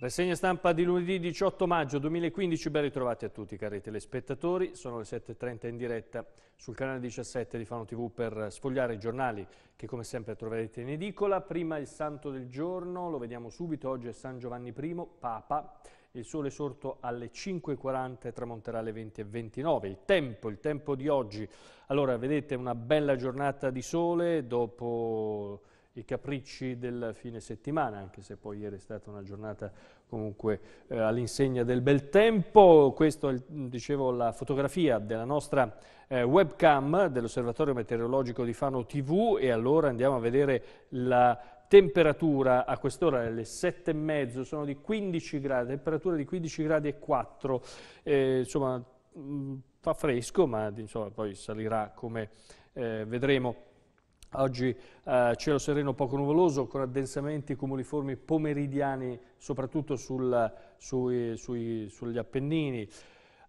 Rassegna stampa di lunedì 18 maggio 2015, ben ritrovati a tutti cari telespettatori, sono le 7.30 in diretta sul canale 17 di Fano TV per sfogliare i giornali che come sempre troverete in edicola, prima il santo del giorno, lo vediamo subito, oggi è San Giovanni I, Papa, il sole sorto alle 5.40 tramonterà alle 20.29, il tempo, il tempo di oggi, allora vedete una bella giornata di sole dopo i capricci del fine settimana, anche se poi ieri è stata una giornata comunque eh, all'insegna del bel tempo. Questa è dicevo, la fotografia della nostra eh, webcam dell'Osservatorio Meteorologico di Fano TV e allora andiamo a vedere la temperatura a quest'ora alle 7 e mezzo sono di 15 gradi, temperatura di 15 gradi e 4, eh, insomma mh, mm, fa fresco ma insomma, poi salirà come eh, vedremo. Oggi eh, cielo sereno poco nuvoloso con addensamenti cumuliformi pomeridiani soprattutto sul, sui, sui, sugli Appennini.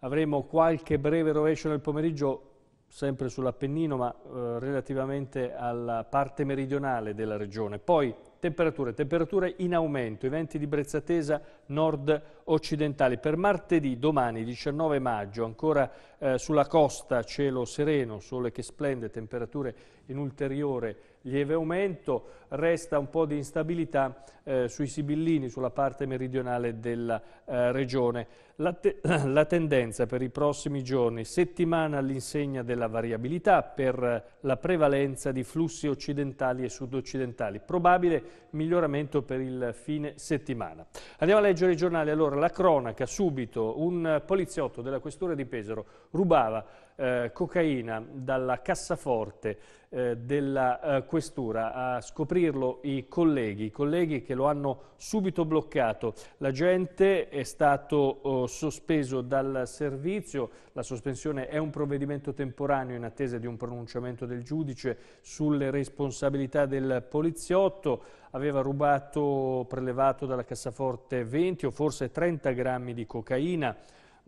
Avremo qualche breve rovescio nel pomeriggio sempre sull'Appennino ma eh, relativamente alla parte meridionale della regione. Poi temperature, temperature in aumento, i venti di brezza tesa nord-occidentali. Per martedì, domani, 19 maggio, ancora eh, sulla costa cielo sereno, sole che splende, temperature in ulteriore lieve aumento, resta un po' di instabilità eh, sui Sibillini, sulla parte meridionale della eh, regione. La, te la tendenza per i prossimi giorni, settimana all'insegna della variabilità per la prevalenza di flussi occidentali e sudoccidentali, probabile miglioramento per il fine settimana. Andiamo a leggere i giornali, allora la cronaca subito, un poliziotto della questura di Pesaro rubava eh, cocaina dalla cassaforte eh, della eh, questura a scoprirlo i colleghi, i colleghi che lo hanno subito bloccato. L'agente è stato oh, sospeso dal servizio. La sospensione è un provvedimento temporaneo in attesa di un pronunciamento del giudice sulle responsabilità del poliziotto. Aveva rubato, prelevato dalla cassaforte 20 o forse 30 grammi di cocaina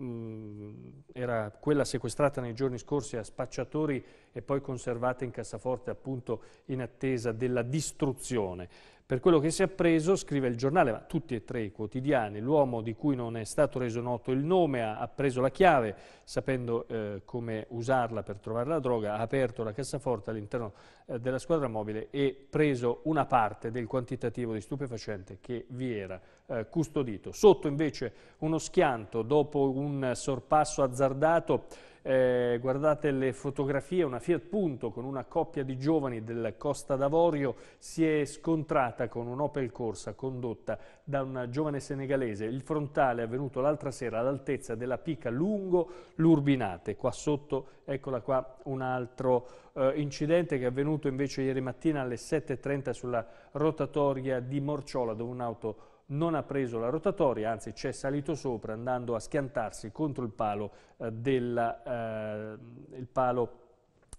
mm, era quella sequestrata nei giorni scorsi a spacciatori e poi conservata in cassaforte appunto in attesa della distruzione. Per quello che si è appreso, scrive il giornale, ma tutti e tre i quotidiani, l'uomo di cui non è stato reso noto il nome ha preso la chiave, sapendo eh, come usarla per trovare la droga, ha aperto la cassaforte all'interno eh, della squadra mobile e preso una parte del quantitativo di stupefacente che vi era eh, custodito. Sotto invece uno schianto dopo un sorpasso azzardato eh, guardate le fotografie, una Fiat Punto con una coppia di giovani del Costa d'Avorio si è scontrata con un'Opel Corsa condotta da un giovane senegalese. Il frontale è avvenuto l'altra sera all'altezza della picca lungo l'Urbinate. Qua sotto, eccola qua, un altro eh, incidente che è avvenuto invece ieri mattina alle 7.30 sulla rotatoria di Morciola dove un'auto non ha preso la rotatoria, anzi ci è salito sopra andando a schiantarsi contro il palo, eh, della, eh, il palo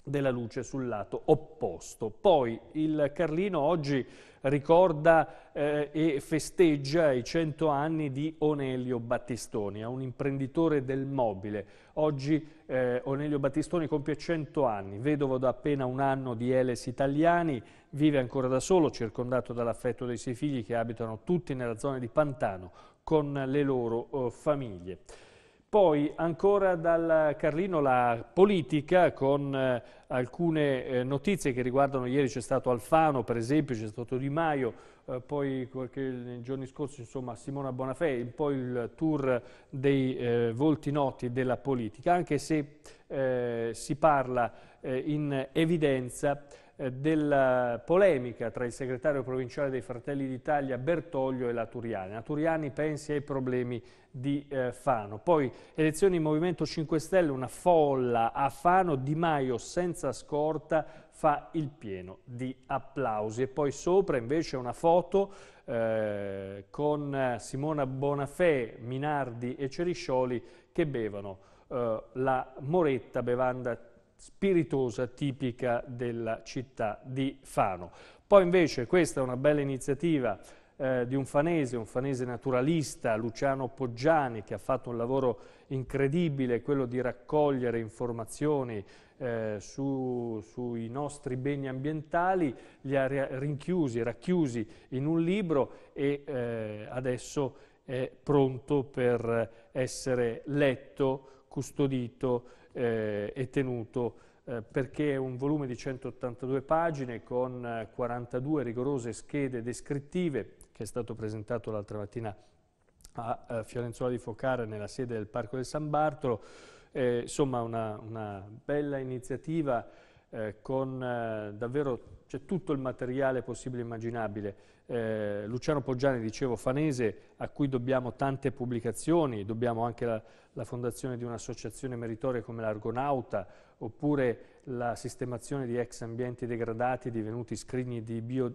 della luce sul lato opposto. Poi il Carlino oggi ricorda eh, e festeggia i 100 anni di Onelio Battistoni, è un imprenditore del mobile. Oggi eh, Onelio Battistoni compie 100 anni, vedovo da appena un anno di Eles Italiani, vive ancora da solo, circondato dall'affetto dei suoi figli che abitano tutti nella zona di Pantano con le loro eh, famiglie. Poi ancora dal Carlino la politica con eh, alcune eh, notizie che riguardano ieri c'è stato Alfano per esempio, c'è stato Di Maio, eh, poi qualche, nei giorni scorsi insomma Simona Bonafè, poi il tour dei eh, volti noti della politica, anche se eh, si parla eh, in evidenza eh, della eh, polemica tra il segretario provinciale dei Fratelli d'Italia Bertoglio e la Turiani. La Turiani pensi ai problemi di eh, Fano. Poi elezioni in Movimento 5 Stelle, una folla a Fano, Di Maio senza scorta fa il pieno di applausi. E poi sopra invece una foto eh, con eh, Simona Bonafè, Minardi e Ceriscioli che bevono eh, la Moretta, bevanda spiritosa tipica della città di Fano. Poi invece questa è una bella iniziativa eh, di un fanese, un fanese naturalista, Luciano Poggiani, che ha fatto un lavoro incredibile, quello di raccogliere informazioni eh, su, sui nostri beni ambientali, li ha rinchiusi, racchiusi in un libro e eh, adesso è pronto per essere letto custodito eh, e tenuto eh, perché è un volume di 182 pagine con 42 eh, rigorose schede descrittive che è stato presentato l'altra mattina a eh, Fiorenzuola di Focara nella sede del Parco del San Bartolo. Eh, insomma una, una bella iniziativa eh, con eh, davvero c'è tutto il materiale possibile e immaginabile. Eh, Luciano Poggiani, dicevo, fanese, a cui dobbiamo tante pubblicazioni, dobbiamo anche la, la fondazione di un'associazione meritoria come l'Argonauta, oppure la sistemazione di ex ambienti degradati divenuti scrigni di bio,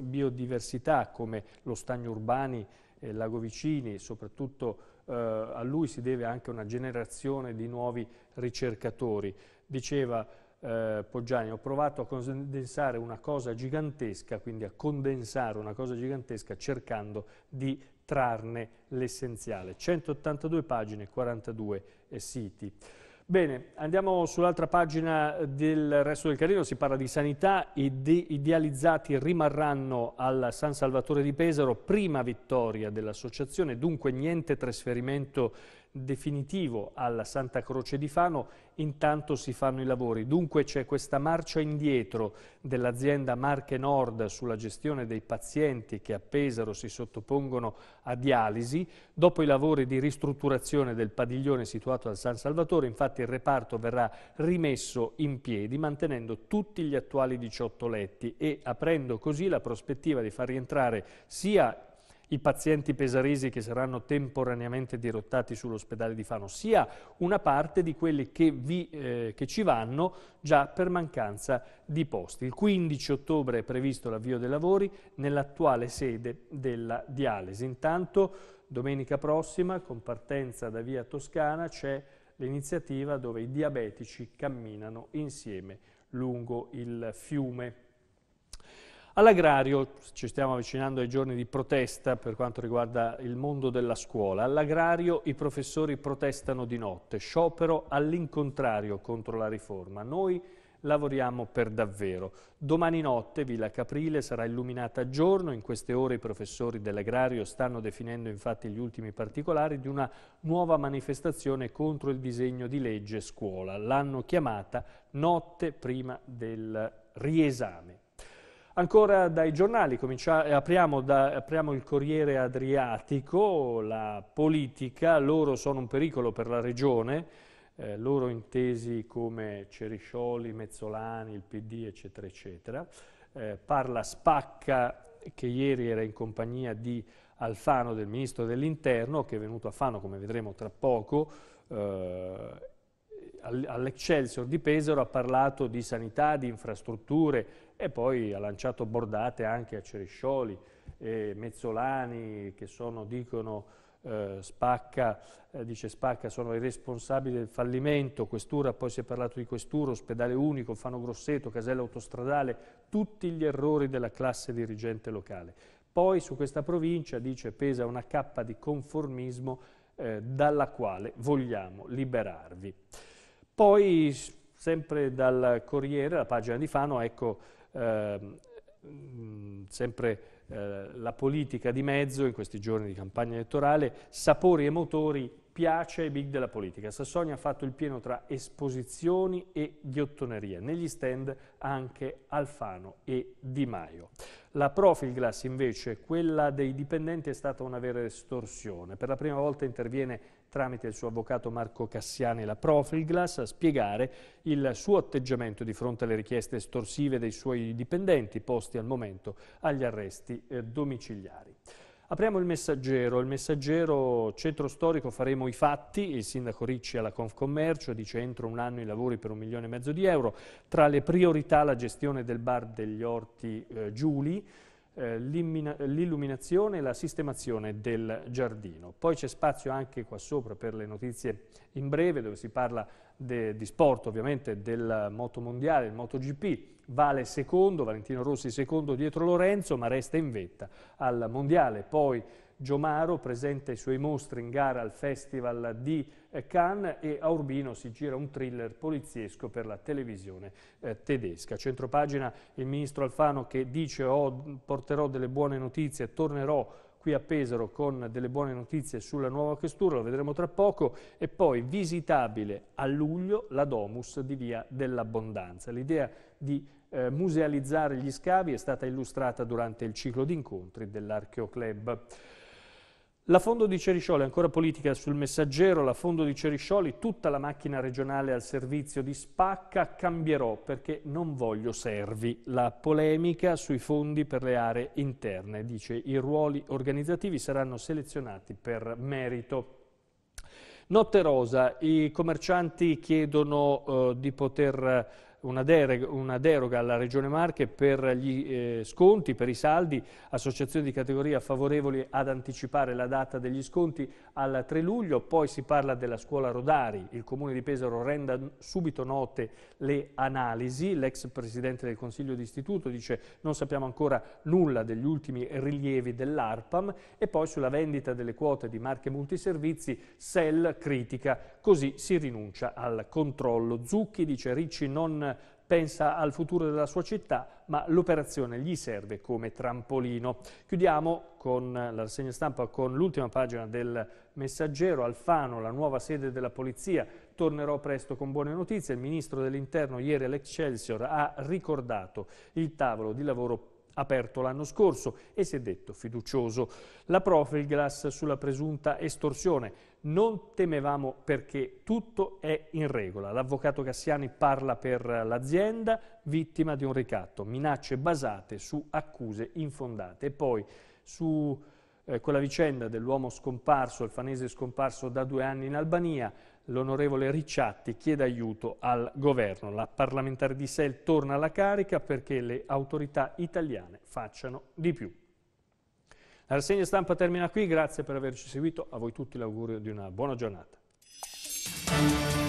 biodiversità come lo Stagno Urbani, eh, Lago Vicini, soprattutto eh, a lui si deve anche una generazione di nuovi ricercatori. Diceva eh, Poggiani, ho provato a condensare una cosa gigantesca, quindi a condensare una cosa gigantesca cercando di trarne l'essenziale. 182 pagine, 42 eh, siti. Bene, andiamo sull'altra pagina del resto del Carino, si parla di sanità, i idealizzati rimarranno al San Salvatore di Pesaro, prima vittoria dell'associazione, dunque niente trasferimento definitivo alla Santa Croce di Fano, intanto si fanno i lavori. Dunque c'è questa marcia indietro dell'azienda Marche Nord sulla gestione dei pazienti che a Pesaro si sottopongono a dialisi. Dopo i lavori di ristrutturazione del padiglione situato al San Salvatore, infatti il reparto verrà rimesso in piedi mantenendo tutti gli attuali 18 letti e aprendo così la prospettiva di far rientrare sia i pazienti pesaresi che saranno temporaneamente dirottati sull'ospedale di Fano, sia una parte di quelli che, vi, eh, che ci vanno già per mancanza di posti. Il 15 ottobre è previsto l'avvio dei lavori nell'attuale sede della dialisi. Intanto domenica prossima, con partenza da via Toscana, c'è l'iniziativa dove i diabetici camminano insieme lungo il fiume. All'agrario, ci stiamo avvicinando ai giorni di protesta per quanto riguarda il mondo della scuola, all'agrario i professori protestano di notte, sciopero all'incontrario contro la riforma. Noi lavoriamo per davvero. Domani notte Villa Caprile sarà illuminata a giorno, in queste ore i professori dell'agrario stanno definendo infatti gli ultimi particolari di una nuova manifestazione contro il disegno di legge scuola. L'hanno chiamata notte prima del riesame. Ancora dai giornali, apriamo, da, apriamo, il Corriere Adriatico, la politica, loro sono un pericolo per la regione, eh, loro intesi come Ceriscioli, Mezzolani, il PD, eccetera, eccetera. Eh, parla Spacca, che ieri era in compagnia di Alfano, del Ministro dell'Interno, che è venuto a Fano, come vedremo tra poco, eh, all'Excelsior di Pesaro ha parlato di sanità, di infrastrutture, e poi ha lanciato bordate anche a Ceriscioli e Mezzolani che sono, dicono, eh, spacca, eh, dice Spacca, sono i responsabili del fallimento, questura, poi si è parlato di questura, ospedale unico, Fano Grosseto, casella autostradale, tutti gli errori della classe dirigente locale. Poi su questa provincia, dice, pesa una cappa di conformismo eh, dalla quale vogliamo liberarvi. Poi, sempre dal Corriere, la pagina di Fano, ecco Ehm, mm, sempre eh, la politica di mezzo in questi giorni di campagna elettorale, sapori e motori, piace ai big della politica. Sassonia ha fatto il pieno tra esposizioni e ghiottoneria, negli stand anche Alfano e Di Maio. La Profilglass invece, quella dei dipendenti, è stata una vera estorsione. Per la prima volta interviene tramite il suo avvocato Marco Cassiani la Profilglass, a spiegare il suo atteggiamento di fronte alle richieste estorsive dei suoi dipendenti posti al momento agli arresti eh, domiciliari. Apriamo il messaggero, il messaggero centro storico faremo i fatti, il sindaco Ricci alla Confcommercio dice entro un anno i lavori per un milione e mezzo di euro, tra le priorità la gestione del bar degli orti eh, Giuli, eh, l'illuminazione e la sistemazione del giardino. Poi c'è spazio anche qua sopra per le notizie in breve dove si parla de, di sport ovviamente del moto mondiale, il MotoGP, Vale secondo, Valentino Rossi secondo dietro Lorenzo ma resta in vetta al mondiale. Poi Giomaro presenta i suoi mostri in gara al Festival di eh, Cannes e a Urbino si gira un thriller poliziesco per la televisione eh, tedesca. Centropagina il ministro Alfano che dice oh, porterò delle buone notizie, tornerò qui a Pesaro con delle buone notizie sulla nuova questura, lo vedremo tra poco, e poi visitabile a luglio la Domus di Via dell'Abbondanza. L'idea di eh, musealizzare gli scavi è stata illustrata durante il ciclo di incontri dell'Archeoclub. La Fondo di Ceriscioli, ancora politica sul messaggero, la Fondo di Ceriscioli, tutta la macchina regionale al servizio di Spacca, cambierò perché non voglio servi. La polemica sui fondi per le aree interne, dice i ruoli organizzativi saranno selezionati per merito. Notte rosa, i commercianti chiedono eh, di poter una deroga, una deroga alla Regione Marche per gli eh, sconti, per i saldi, associazioni di categoria favorevoli ad anticipare la data degli sconti al 3 luglio, poi si parla della scuola Rodari, il Comune di Pesaro renda subito note le analisi, l'ex Presidente del Consiglio d'Istituto dice non sappiamo ancora nulla degli ultimi rilievi dell'ARPAM e poi sulla vendita delle quote di marche multiservizi SEL critica così si rinuncia al controllo. Zucchi, dice Ricci, non pensa al futuro della sua città, ma l'operazione gli serve come trampolino. Chiudiamo con la rassegna stampa con l'ultima pagina del Messaggero, Alfano, la nuova sede della polizia. Tornerò presto con buone notizie. Il ministro dell'Interno ieri all'Excelsior ha ricordato il tavolo di lavoro aperto l'anno scorso e si è detto fiducioso. La Profilglass sulla presunta estorsione. Non temevamo perché tutto è in regola. L'avvocato Cassiani parla per l'azienda vittima di un ricatto, minacce basate su accuse infondate. E poi su eh, quella vicenda dell'uomo scomparso, il fanese scomparso da due anni in Albania, l'onorevole Ricciatti chiede aiuto al governo. La parlamentare di Sel torna alla carica perché le autorità italiane facciano di più. La rassegna stampa termina qui, grazie per averci seguito, a voi tutti l'augurio di una buona giornata.